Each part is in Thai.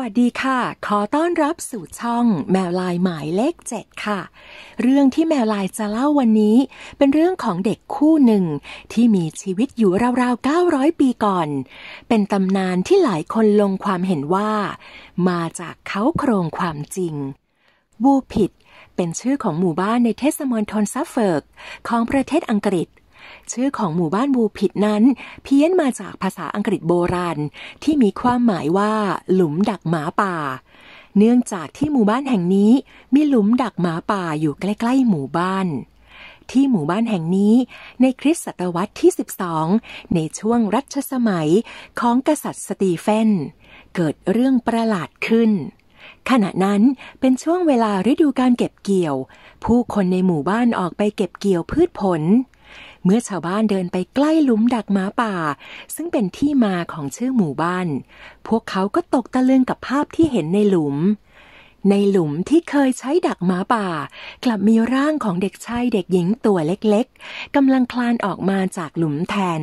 วัสดีค่ะ ขอต้อนรับสู่ช่องแมวลายหมายเลขเจ็ดค่ะ เรื่องที่แมวลายจะเล่าวันนี้ เป็นเรื่องของเด็กคู่หนึ่งที่มีชีวิตอยู่ราวๆ 900 ปีก่อน เป็นตำนานที่หลายคนลงความเห็นว่า มาจากเขาโครงความจริง วูผิด เป็นชื่อของหมู่บ้านในเทศมณฑลซัฟเฟิร์ก ของประเทศอังกฤษชื่อของหมู่บ้านบูผิดนั้นเพี้ยนมาจากภาษาอังกฤษโบราณที่มีความหมายว่าหลุมดักหมาป่า เนื่องจากที่หมู่บ้านแห่งนี้มีหลุมดักหมาป่าอยู่ใกล้ๆ หมู่บ้าน ที่หมู่บ้านแห่งนี้ในคริสตศตวรรษที่ 12 ในช่วงรัชสมัยของกษัตริย์สตีเฟนเกิดเรื่องประหลาดขึ้น ขณะนั้นเป็นช่วงเวลาฤดูการเก็บเกี่ยว ผู้คนในหมู่บ้านออกไปเก็บเกี่ยวพืชผลเมื่อชาวบ้านเดินไปใกล้หลุมดักหมาป่า ซึ่งเป็นที่มาของชื่อหมู่บ้าน พวกเขาก็ตกตะลึงกับภาพที่เห็นในหลุม ในหลุมที่เคยใช้ดักหมาป่า กลับมีร่างของเด็กชายเด็กหญิงตัวเล็กๆกำลังคลานออกมาจากหลุมแทน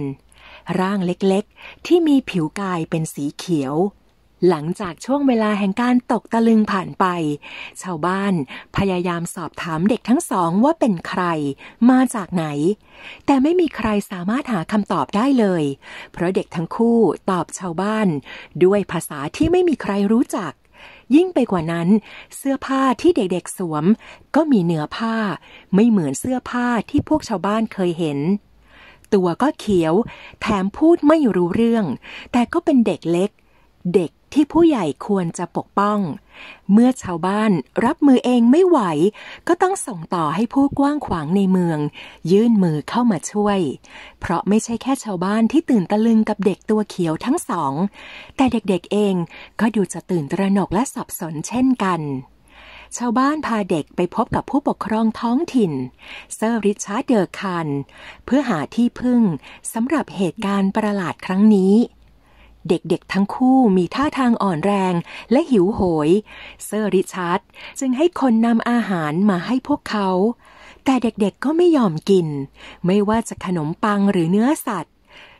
ร่างเล็กๆ ที่มีผิวกายเป็นสีเขียวหลังจากช่วงเวลาแห่งการตกตะลึงผ่านไป ชาวบ้านพยายามสอบถามเด็กทั้งสองว่าเป็นใคร มาจากไหน แต่ไม่มีใครสามารถหาคำตอบได้เลย เพราะเด็กทั้งคู่ตอบชาวบ้าน ด้วยภาษาที่ไม่มีใครรู้จัก ยิ่งไปกว่านั้น เสื้อผ้าที่เด็กๆสวม ก็มีเนื้อผ้า ไม่เหมือนเสื้อผ้าที่พวกชาวบ้านเคยเห็น ตัวก็เขียว แถมพูดไม่รู้เรื่อง แต่ก็เป็นเด็กเล็กเด็กที่ผู้ใหญ่ควรจะปกป้อง เมื่อชาวบ้านรับมือเองไม่ไหว ก็ต้องส่งต่อให้ผู้กว้างขวางในเมือง ยื่นมือเข้ามาช่วย เพราะไม่ใช่แค่ชาวบ้านที่ตื่นตะลึงกับเด็กตัวเขียวทั้งสอง แต่เด็กๆเองก็ดูจะตื่นตระหนกและสับสนเช่นกัน ชาวบ้านพาเด็กไปพบกับผู้ปกครองท้องถิ่นเซอร์ริชาร์ดเดอร์คัน เพื่อหาที่พึ่งสำหรับเหตุการณ์ประหลาดครั้งนี้เด็กๆ ทั้งคู่มีท่าทางอ่อนแรงและหิวโหย เซอร์ริชาร์ดจึงให้คนนำอาหารมาให้พวกเขา แต่เด็กๆ ก็ไม่ยอมกิน ไม่ว่าจะขนมปังหรือเนื้อสัตว์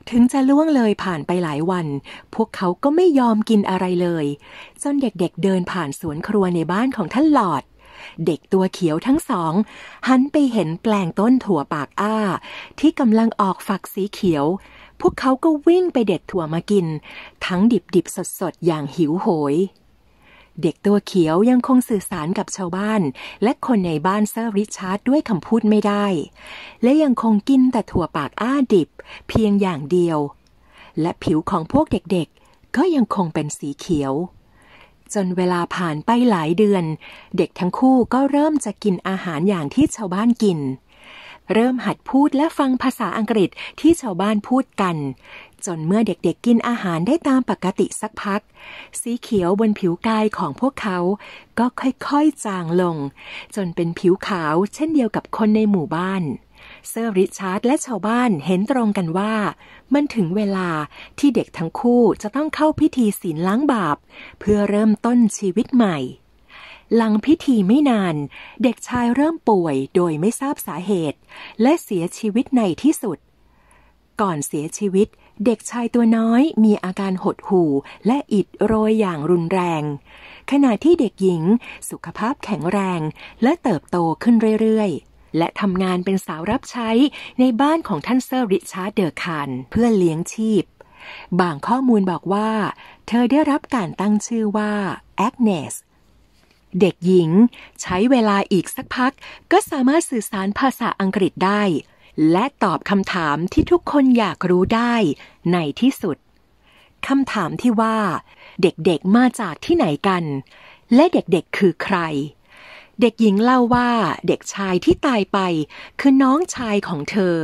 ถึงจะล่วงเลยผ่านไปหลายวัน พวกเขาก็ไม่ยอมกินอะไรเลย จนเด็กๆ เดินผ่านสวนครัวในบ้านของท่านหลอด เด็กตัวเขียวทั้งสองหันไปเห็นแปลงต้นถั่วปากอ้า ที่กำลังออกฝักสีเขียวพวกเขาก็วิ่งไปเด็ดถั่วมากิน ทั้งดิบดิบสดสดอย่างหิวโหย เด็กตัวเขียวยังคงสื่อสารกับชาวบ้านและคนในบ้านเซอร์ริชาร์ดด้วยคำพูดไม่ได้ และยังคงกินแต่ถั่วปากอ้าดิบ เพียงอย่างเดียว และผิวของพวกเด็กๆก็ยังคงเป็นสีเขียว จนเวลาผ่านไปหลายเดือน เด็กทั้งคู่ก็เริ่มจะกินอาหารอย่างที่ชาวบ้านกินเริ่มหัดพูดและฟังภาษาอังกฤษที่ชาวบ้านพูดกัน จนเมื่อเด็กๆ กินอาหารได้ตามปกติสักพัก สีเขียวบนผิวกายของพวกเขาก็ค่อยๆ จางลง จนเป็นผิวขาวเช่นเดียวกับคนในหมู่บ้าน เซอร์ริชาร์ดและชาวบ้านเห็นตรงกันว่า มันถึงเวลาที่เด็กทั้งคู่จะต้องเข้าพิธีศีลล้างบาป เพื่อเริ่มต้นชีวิตใหม่หลังพิธีไม่นาน เด็กชายเริ่มป่วยโดยไม่ทราบสาเหตุและเสียชีวิตในที่สุด ก่อนเสียชีวิต เด็กชายตัวน้อยมีอาการหดหู่และอิดโรยอย่างรุนแรง ขณะที่เด็กหญิงสุขภาพแข็งแรง และเติบโตขึ้นเรื่อย ๆ และทำงานเป็นสาวรับใช้ในบ้านของท่านเซอร์ริชาร์ดเดอร์คานเพื่อเลี้ยงชีพ บางข้อมูลบอกว่า เธอได้รับการตั้งชื่อว่าแอกเนสเด็กหญิงใช้เวลาอีกสักพักก็สามารถสื่อสารภาษาอังกฤษได้ และตอบคำถามที่ทุกคนอยากรู้ได้ในที่สุดคำถามที่ว่า เด็กๆ มาจากที่ไหนกัน และเด็กๆ คือใครเด็กหญิงเล่าว่าเด็กชายที่ตายไปคือน้องชายของเธอ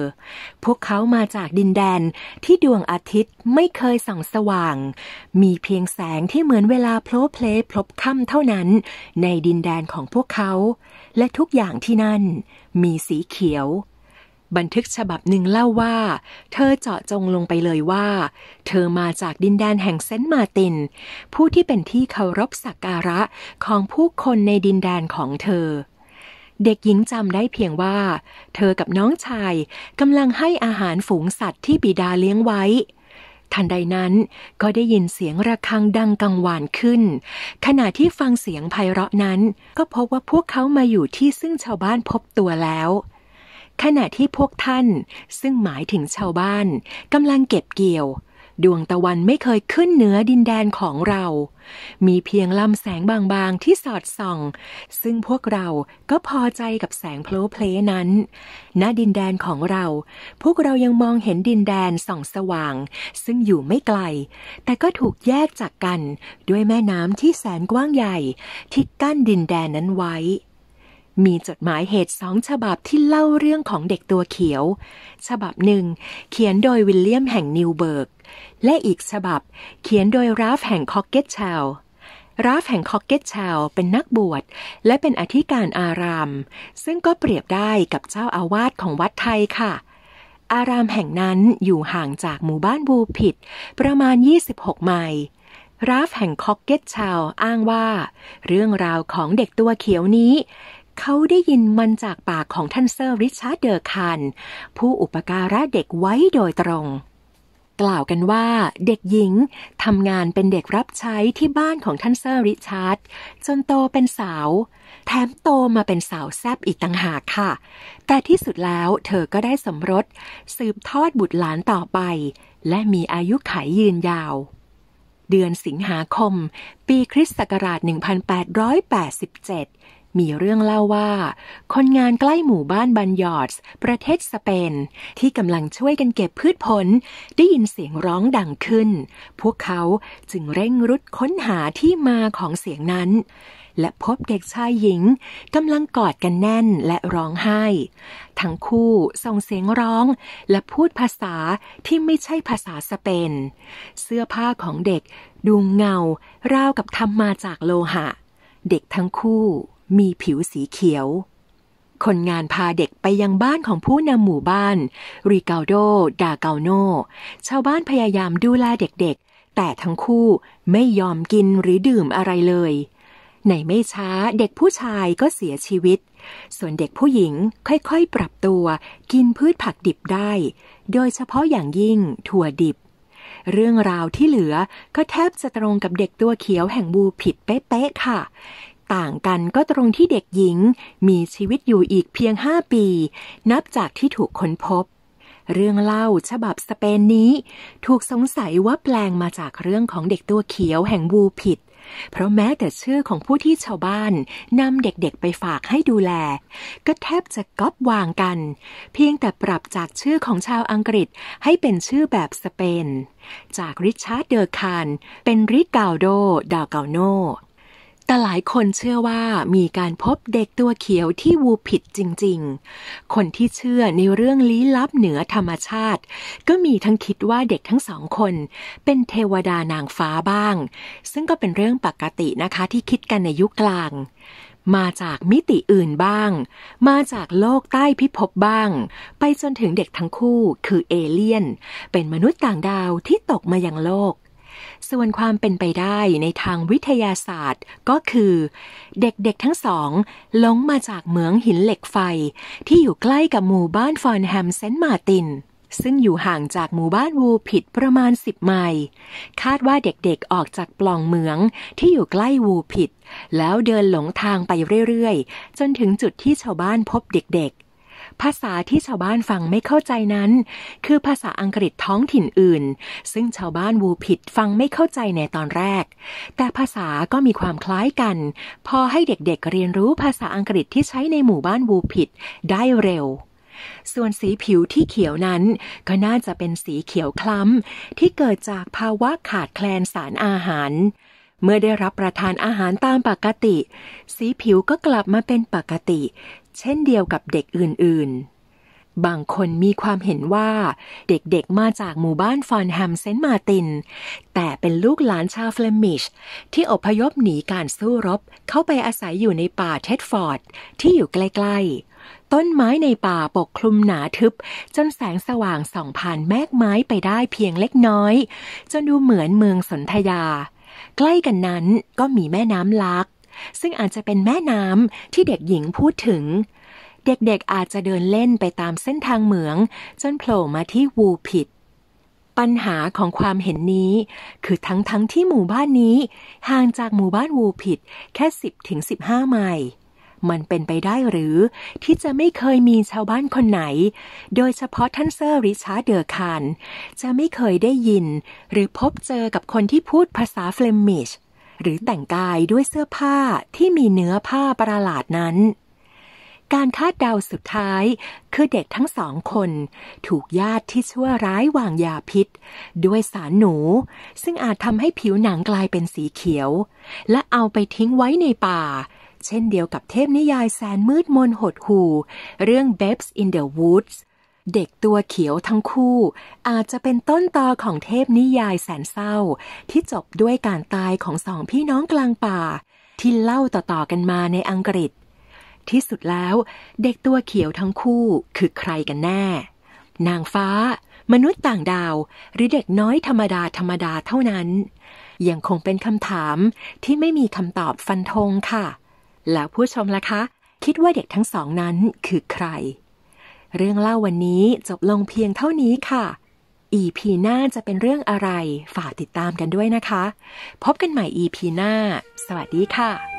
พวกเขามาจากดินแดนที่ดวงอาทิตย์ไม่เคยส่องสว่าง มีเพียงแสงที่เหมือนเวลาโผล่เพลพลบค่ำเท่านั้น ในดินแดนของพวกเขา และทุกอย่างที่นั่นมีสีเขียวบันทึกฉบับหนึ่งเล่าว่า เธอเจาะจงลงไปเลยว่า เธอมาจากดินแดนแห่งเซนต์มาตินผู้ที่เป็นที่เคารพสักการะของผู้คนในดินแดนของเธอ เด็กหญิงจำได้เพียงว่า เธอกับน้องชายกำลังให้อาหารฝูงสัตว์ที่บิดาเลี้ยงไว้ ทันใดนั้นก็ได้ยินเสียงระฆังดังกังวานขึ้น ขณะที่ฟังเสียงไพเราะนั้น ก็พบว่าพวกเขามาอยู่ที่ซึ่งชาวบ้านพบตัวแล้วขณะที่พวกท่านซึ่งหมายถึงชาวบ้านกำลังเก็บเกี่ยวดวงตะวันไม่เคยขึ้นเหนือดินแดนของเรา มีเพียงลำแสงบางๆที่สอดส่อง ซึ่งพวกเราก็พอใจกับแสงโพลเพลนั้นณดินแดนของเรา พวกเรายังมองเห็นดินแดน ส่องสว่าง ซึ่งอยู่ไม่ไกลแต่ก็ถูกแยกจากกันด้วยแม่น้ำที่แสนกว้างใหญ่ที่กั้นดินแดนนั้นไว้มีจดหมายเหตุสองฉบับที่เล่าเรื่องของเด็กตัวเขียว ฉบับหนึ่ง เขียนโดยวิลเลียมแห่งนิวเบิร์ก และอีกฉบับ เขียนโดยราฟแห่งคอกเก็ตชาวราฟแห่งคอกเก็ตชาวเป็นนักบวชและเป็นอธิการอาราม ซึ่งก็เปรียบได้กับเจ้าอาวาสของวัดไทยค่ะ อารามแห่งนั้นอยู่ห่างจากหมู่บ้านบูผิด ประมาณ 26ไมล์ราฟแห่งคอกเก็ตชาวอ้างว่า เรื่องราวของเด็กตัวเขียวนี้เขาได้ยินมันจากปากของท่านเซอร์ริชาร์ดเดอร์คันผู้อุปการะเด็กไว้โดยตรง กล่าวกันว่า เด็กหญิงทำงานเป็นเด็กรับใช้ที่บ้านของท่านเซอร์ริชาร์ดจนโตเป็นสาวแถมโตมาเป็นสาวแซบอีกต่างหากค่ะ แต่ที่สุดแล้วเธอก็ได้สมรส สืบทอดบุตรหลานต่อไป และมีอายุขายยืนยาว เดือนสิงหาคมปีคริสต์ศักราช1887มีเรื่องเล่าว่า คนงานใกล้หมู่บ้านบันยอดส์ประเทศสเปนที่กำลังช่วยกันเก็บพืชผลได้ยินเสียงร้องดังขึ้น พวกเขาจึงเร่งรุดค้นหาที่มาของเสียงนั้น และพบเด็กชายหญิงกำลังกอดกันแน่นและร้องไห้ ทั้งคู่ส่งเสียงร้องและพูดภาษาที่ไม่ใช่ภาษาสเปน เสื้อผ้าของเด็กดูเงาราวกับทำมาจากโลหะ เด็กทั้งคู่มีผิวสีเขียว คนงานพาเด็กไปยังบ้านของผู้นำหมู่บ้าน ริกาโด ดาเกาโนชาวบ้านพยายามดูแลเด็กๆ แต่ทั้งคู่ไม่ยอมกินหรือดื่มอะไรเลย ในไม่ช้าเด็กผู้ชายก็เสียชีวิต ส่วนเด็กผู้หญิงค่อยๆปรับตัวกินพืชผักดิบได้ โดยเฉพาะอย่างยิ่งถั่วดิบ เรื่องราวที่เหลือก็แทบจะตรงกับเด็กตัวเขียวแห่งบูผิดเป๊ะๆค่ะต่างกันก็ตรงที่เด็กหญิงมีชีวิตอยู่อีกเพียงห้าปี นับจากที่ถูกค้นพบ เรื่องเล่าฉบับสเปนนี้ ถูกสงสัยว่าแปลงมาจากเรื่องของเด็กตัวเขียวแห่งวูผิด เพราะแม้แต่ชื่อของผู้ที่ชาวบ้าน นำเด็กๆไปฝากให้ดูแล ก็แทบจะก๊อปวางกัน เพียงแต่ปรับจากชื่อของชาวอังกฤษให้เป็นชื่อแบบสเปน จากริชาร์ดเดอร์คาน เป็นริกาโด ดาเกาโนแต่หลายคนเชื่อว่ามีการพบเด็กตัวเขียวที่วูผิดจริงๆ คนที่เชื่อในเรื่องลี้ลับเหนือธรรมชาติ ก็มีทั้งคิดว่าเด็กทั้งสองคนเป็นเทวดานางฟ้าบ้าง ซึ่งก็เป็นเรื่องปกตินะคะที่คิดกันในยุคกลาง มาจากมิติอื่นบ้าง มาจากโลกใต้พิภพบ้าง ไปจนถึงเด็กทั้งคู่คือเอเลี่ยน เป็นมนุษย์ต่างดาวที่ตกมายังโลกส่วนความเป็นไปได้ในทางวิทยาศาสตร์ก็คือ เด็กๆทั้งสองลงมาจากเหมืองหินเหล็กไฟ ที่อยู่ใกล้กับหมู่บ้านฟอนแฮมเซนต์มาติน ซึ่งอยู่ห่างจากหมู่บ้านวูผิดประมาณ 10ไมล์คาดว่าเด็กๆออกจากปล่องเหมืองที่อยู่ใกล้วูผิด แล้วเดินหลงทางไปเรื่อยๆ จนถึงจุดที่ชาวบ้านพบเด็กๆภาษาที่ชาวบ้านฟังไม่เข้าใจนั้น คือภาษาอังกฤษท้องถิ่นอื่น ซึ่งชาวบ้านวูผิดฟังไม่เข้าใจในตอนแรก แต่ภาษาก็มีความคล้ายกัน พอให้เด็กๆเรียนรู้ภาษาอังกฤษที่ใช้ในหมู่บ้านวูผิดได้เร็ว ส่วนสีผิวที่เขียวนั้นก็น่าจะเป็นสีเขียวคล้ำที่เกิดจากภาวะขาดแคลนสารอาหารเมื่อได้รับประทานอาหารตามปกติ สีผิวก็กลับมาเป็นปกติ เช่นเดียวกับเด็กอื่นๆ บางคนมีความเห็นว่าเด็กๆ มาจากหมู่บ้านฟอนแฮมเซนต์มาติน แต่เป็นลูกหลานชาวเฟลมิช ที่อพยพหนีการสู้รบ เข้าไปอาศัยอยู่ในป่าเท็ดฟอร์ด ที่อยู่ใกล้ๆ ต้นไม้ในป่าปกคลุมหนาทึบจนแสงสว่างส่องผ่านแมกไม้ไปได้เพียงเล็กน้อยจนดูเหมือนเมืองสนธยาใกล้กันนั้นก็มีแม่น้ำลัก ซึ่งอาจจะเป็นแม่น้ำที่เด็กหญิงพูดถึง เด็กๆอาจจะเดินเล่นไปตามเส้นทางเหมือง จนโผล่มาที่วูผิด ปัญหาของความเห็นนี้คือทั้งๆทที่หมู่บ้านนี้ ห่างจากหมู่บ้านวูผิดแค่ 10-15ไมล์มันเป็นไปได้หรือ ที่จะไม่เคยมีชาวบ้านคนไหน โดยเฉพาะท่านเซอร์ริชาร์ดเดอคาน จะไม่เคยได้ยิน หรือพบเจอกับคนที่พูดภาษาเฟลมิช หรือแต่งกายด้วยเสื้อผ้าที่มีเนื้อผ้าประหลาดนั้น การคาดเดาสุดท้ายคือเด็กทั้งสองคน ถูกญาติที่ชั่วร้ายวางยาพิษ ด้วยสารหนู ซึ่งอาจทำให้ผิวหนังกลายเป็นสีเขียว และเอาไปทิ้งไว้ในป่าเช่นเดียวกับเทพนิยายแสนมืดมนหดหู่เรื่อง Babes in the Woods เด็กตัวเขียวทั้งคู่ อาจจะเป็นต้นตอของเทพนิยายแสนเศร้า ที่จบด้วยการตายของสองพี่น้องกลางป่า ที่เล่าต่อๆกันมาในอังกฤษ ที่สุดแล้วเด็กตัวเขียวทั้งคู่คือใครกันแน่ นางฟ้า มนุษย์ต่างดาว หรือเด็กน้อยธรรมดาธรรมดาเท่านั้น ยังคงเป็นคำถามที่ไม่มีคำตอบฟันธงค่ะแล้วผู้ชมล่ะคะ คิดว่าเด็กทั้งสองนั้นคือใคร เรื่องเล่าวันนี้จบลงเพียงเท่านี้ค่ะ EP หน้าจะเป็นเรื่องอะไร ฝากติดตามกันด้วยนะคะ พบกันใหม่ EP หน้าสวัสดีค่ะ